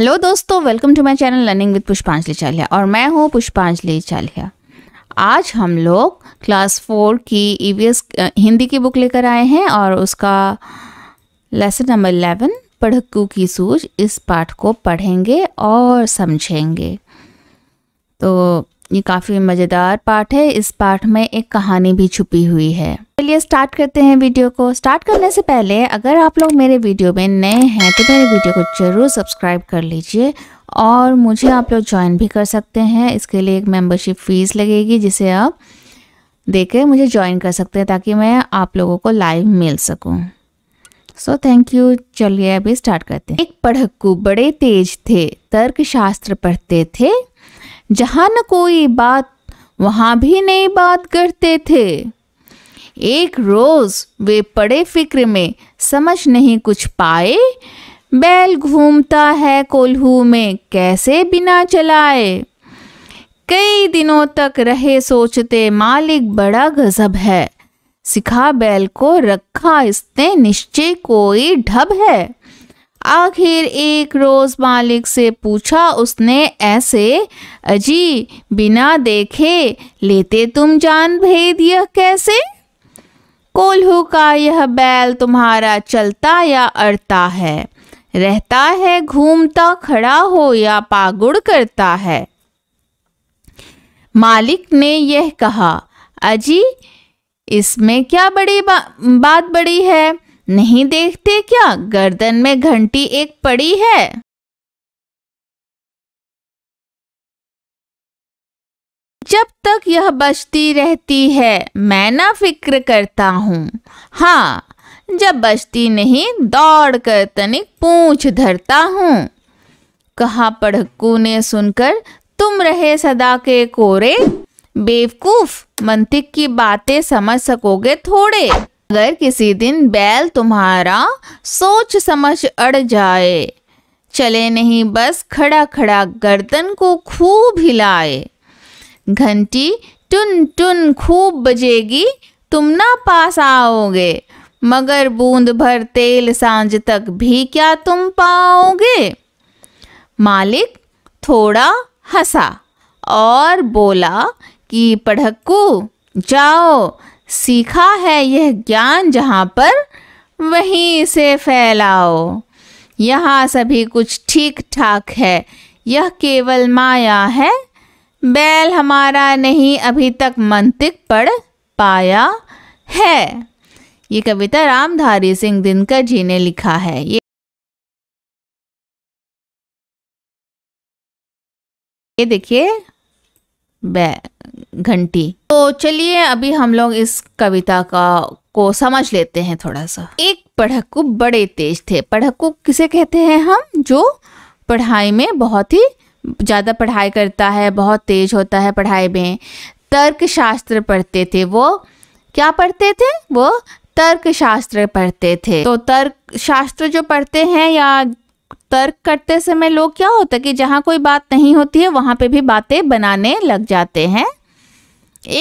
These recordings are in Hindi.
हेलो दोस्तों welcome to my channel learning with Pushpanjali Chaliya और मैं हूँ पुष्पांजलि चालिया आज हम लोग क्लास फोर की ईवीएस e हिंदी की बुक लेकर आए हैं और उसका लेसन नंबर इलेवन पढ़क्कू की सूझ इस पाठ को पढ़ेंगे और समझेंगे तो ये काफ़ी मज़ेदार पाठ है इस पाठ में एक कहानी भी छुपी हुई है चलिए स्टार्ट करते हैं वीडियो को स्टार्ट करने से पहले अगर आप लोग मेरे वीडियो में नए हैं तो मेरे वीडियो को ज़रूर सब्सक्राइब कर लीजिए और मुझे आप लोग ज्वाइन भी कर सकते हैं इसके लिए एक मेंबरशिप फ़ीस लगेगी जिसे आप देकर मुझे ज्वाइन कर सकते हैं ताकि मैं आप लोगों को लाइव मिल सकूँ सो थैंक यू चलिए अभी स्टार्ट करते हैं एक पढ़क्कू बड़े तेज थे तर्क शास्त्र पढ़ते थे जहाँ न कोई बात वहाँ भी नई बात करते थे एक रोज वे पड़े फिक्र में समझ नहीं कुछ पाए बैल घूमता है कोल्हू में कैसे बिना चलाए कई दिनों तक रहे सोचते मालिक बड़ा गजब है सिखा बैल को रखा इसने निश्चय कोई ढब है आखिर एक रोज़ मालिक से पूछा उसने ऐसे अजी बिना देखे लेते तुम जान भेद यह कैसे कोल्हू का यह बैल तुम्हारा चलता या अड़ता है रहता है घूमता खड़ा हो या पागुड़ करता है मालिक ने यह कहा अजी इसमें क्या बड़ी बा, बात बड़ी है नहीं देखते क्या गर्दन में घंटी एक पड़ी है जब तक यह बजती रहती है मैं ना फिक्र करता हूँ हाँ जब बजती नहीं दौड़ कर तनिक पूछ धरता हूँ कहा पढ़कू ने सुनकर तुम रहे सदा के कोरे बेवकूफ मंतिक की बातें समझ सकोगे थोड़े अगर किसी दिन बैल तुम्हारा सोच समझ अड़ जाए चले नहीं बस खड़ा खड़ा गर्दन को खूब हिलाए घंटी टुन टुन खूब बजेगी तुम ना पास आओगे मगर बूंद भर तेल सांझ तक भी क्या तुम पाओगे मालिक थोड़ा हंसा और बोला कि पढ़क्कू जाओ सीखा है यह ज्ञान जहाँ पर वहीं इसे फैलाओ यहाँ सभी कुछ ठीक ठाक है यह केवल माया है बैल हमारा नहीं अभी तक मंतिक पढ़ पाया है ये कविता रामधारी सिंह दिनकर जी ने लिखा है ये ये देखिए घंटी तो चलिए अभी हम लोग इस कविता का को समझ लेते हैं थोड़ा सा एक पढ़क्कू बड़े तेज थे पढ़क्कू किसे कहते हैं हम जो पढ़ाई में बहुत ही ज़्यादा पढ़ाई करता है बहुत तेज होता है पढ़ाई में तर्क शास्त्र पढ़ते थे वो क्या पढ़ते थे वो तर्क शास्त्र पढ़ते थे तो तर्क शास्त्र जो पढ़ते हैं या तर्क करते समय लोग क्या होता है कि जहाँ कोई बात नहीं होती है वहाँ पे भी बातें बनाने लग जाते हैं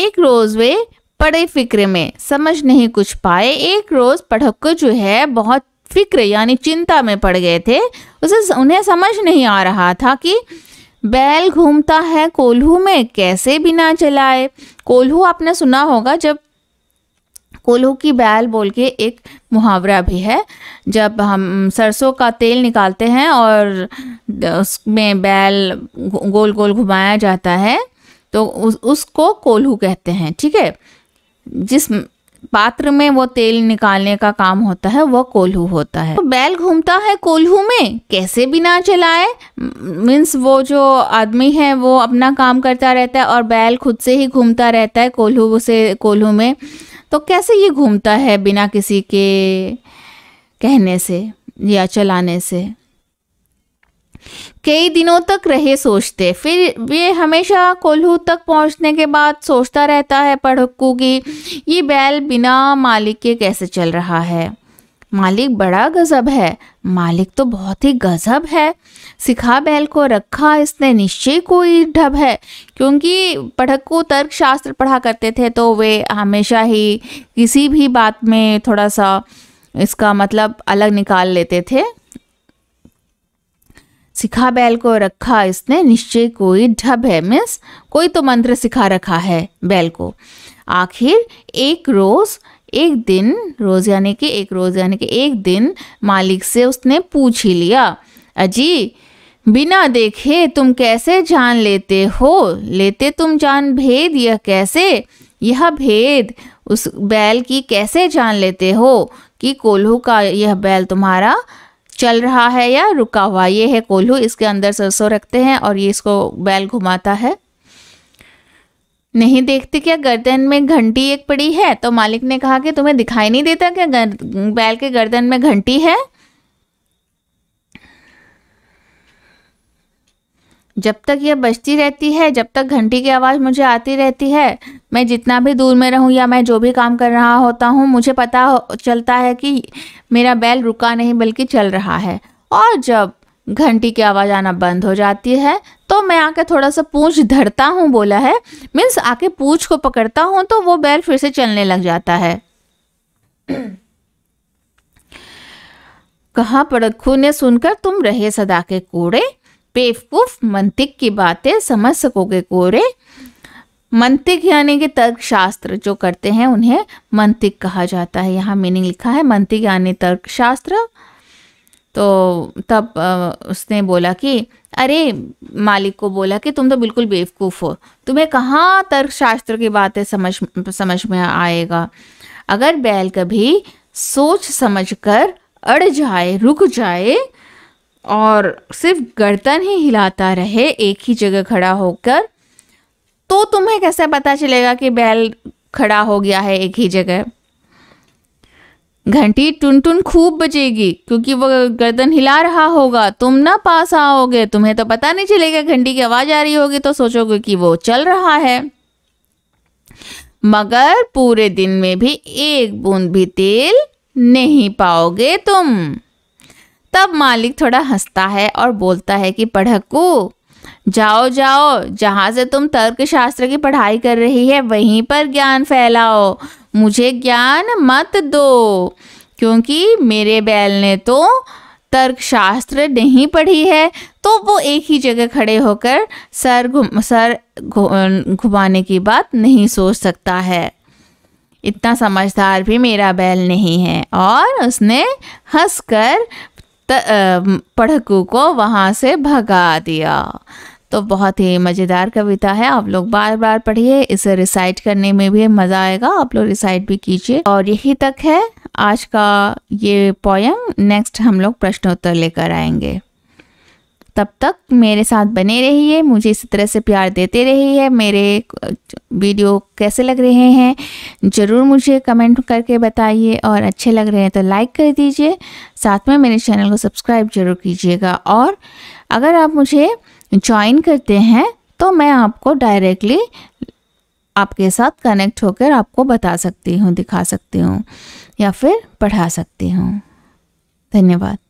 एक रोज़ वे पड़े फिक्र में समझ नहीं कुछ पाए एक रोज़ पढ़क को जो है बहुत फिक्र यानी चिंता में पड़ गए थे उसे उन्हें समझ नहीं आ रहा था कि बैल घूमता है कोल्हू में कैसे बिना चलाए कोल्हू आपने सुना होगा जब कोल्हू की बैल बोल के एक मुहावरा भी है जब हम सरसों का तेल निकालते हैं और उसमें बैल गोल गोल घुमाया जाता है तो उस, उसको कोल्हू कहते हैं ठीक है जिस पात्र में वो तेल निकालने का काम होता है वो कोल्हू होता है तो बैल घूमता है कोल्हू में कैसे बिना चलाए मीन्स वो जो आदमी है वो अपना काम करता रहता है और बैल खुद से ही घूमता रहता है कोल्हू से कोल्हू में तो कैसे ये घूमता है बिना किसी के कहने से या चलाने से कई दिनों तक रहे सोचते फिर वे हमेशा कोल्हू तक पहुंचने के बाद सोचता रहता है पढ़क्कू की ये बैल बिना मालिक के कैसे चल रहा है मालिक बड़ा गजब है मालिक तो बहुत ही गजब है सिखा बैल को रखा इसने निश्चय कोई ढब है क्योंकि पढ़क को तर्क शास्त्र पढ़ा करते थे तो वे हमेशा ही किसी भी बात में थोड़ा सा इसका मतलब अलग निकाल लेते थे सिखा बैल को रखा इसने निश्चय कोई ढब है मीन्स कोई तो मंत्र सिखा रखा है बैल को आखिर एक रोज़ एक दिन रोज़ यानी कि एक रोज़ यानी कि एक दिन मालिक से उसने पूछ ही लिया अजी बिना देखे तुम कैसे जान लेते हो लेते तुम जान भेद यह कैसे यह भेद उस बैल की कैसे जान लेते हो कि कोल्हू का यह बैल तुम्हारा चल रहा है या रुका हुआ ये है कोल्हू इसके अंदर सरसों रखते हैं और ये इसको बैल घुमाता है नहीं देखते क्या गर्दन में घंटी एक पड़ी है तो मालिक ने कहा कि तुम्हें दिखाई नहीं देता क्या बैल के गर्दन में घंटी है जब तक यह बजती रहती है जब तक घंटी की आवाज़ मुझे आती रहती है मैं जितना भी दूर में रहूं या मैं जो भी काम कर रहा होता हूं मुझे पता हो, चलता है कि मेरा बैल रुका नहीं बल्कि चल रहा है और जब घंटी की आवाज़ आना बंद हो जाती है तो मैं आके थोड़ा सा पूछ धरता हूँ बोला है मीन्स आके पूछ को पकड़ता हूँ तो वो बैल फिर से चलने लग जाता है कहा पड़खू ने सुनकर तुम रहे सदा के कोड़े बेवकूफ मंतिक की बातें समझ सकोगे कोरे मंतिक यानी कि तर्क शास्त्र जो करते हैं उन्हें मंतिक कहा जाता है यहाँ मीनिंग लिखा है मंतिक यानी तर्क शास्त्र तो तब उसने बोला कि अरे मालिक को बोला कि तुम तो बिल्कुल बेवकूफ़ हो तुम्हें कहाँ तर्क शास्त्र की बातें समझ समझ में आएगा अगर बैल कभी सोच समझ कर अड़ जाए रुक जाए और सिर्फ गर्दन ही हिलाता रहे एक ही जगह खड़ा होकर तो तुम्हें कैसे पता चलेगा कि बैल खड़ा हो गया है एक ही जगह घंटी टुन टुन खूब बजेगी क्योंकि वो गर्दन हिला रहा होगा तुम ना पास आओगे तुम्हें तो पता नहीं चलेगा घंटी की आवाज आ रही होगी तो सोचोगे कि वो चल रहा है मगर पूरे दिन में भी एक बूंद भी तेल नहीं पाओगे तुम तब मालिक थोड़ा हंसता है और बोलता है कि पढ़कू जाओ जाओ जहाँ से तुम तर्कशास्त्र की पढ़ाई कर रही है वहीं पर ज्ञान फैलाओ मुझे ज्ञान मत दो क्योंकि मेरे बैल ने तो तर्कशास्त्र नहीं पढ़ी है तो वो एक ही जगह खड़े होकर सर घु सर अं, घुमाने की बात नहीं सोच सकता है इतना समझदार भी मेरा बैल नहीं है और उसने हंसकर पढ़कू को वहाँ से भगा दिया तो बहुत ही मज़ेदार कविता है आप लोग बार बार पढ़िए इसे रिसाइट करने में भी मज़ा आएगा आप लोग रिसाइट भी कीजिए और यही तक है आज का ये पोयम नेक्स्ट हम लोग प्रश्नोत्तर लेकर आएंगे तब तक मेरे साथ बने रहिए मुझे इसी तरह से प्यार देते रहिए मेरे वीडियो कैसे लग रहे हैं ज़रूर मुझे कमेंट करके बताइए और अच्छे लग रहे हैं तो लाइक कर दीजिए साथ में मेरे चैनल को सब्सक्राइब ज़रूर कीजिएगा और अगर आप मुझे ज्वाइन करते हैं तो मैं आपको डायरेक्टली आपके साथ कनेक्ट होकर आपको बता सकती हूँ दिखा सकती हूँ या फिर पढ़ा सकती हूँ धन्यवाद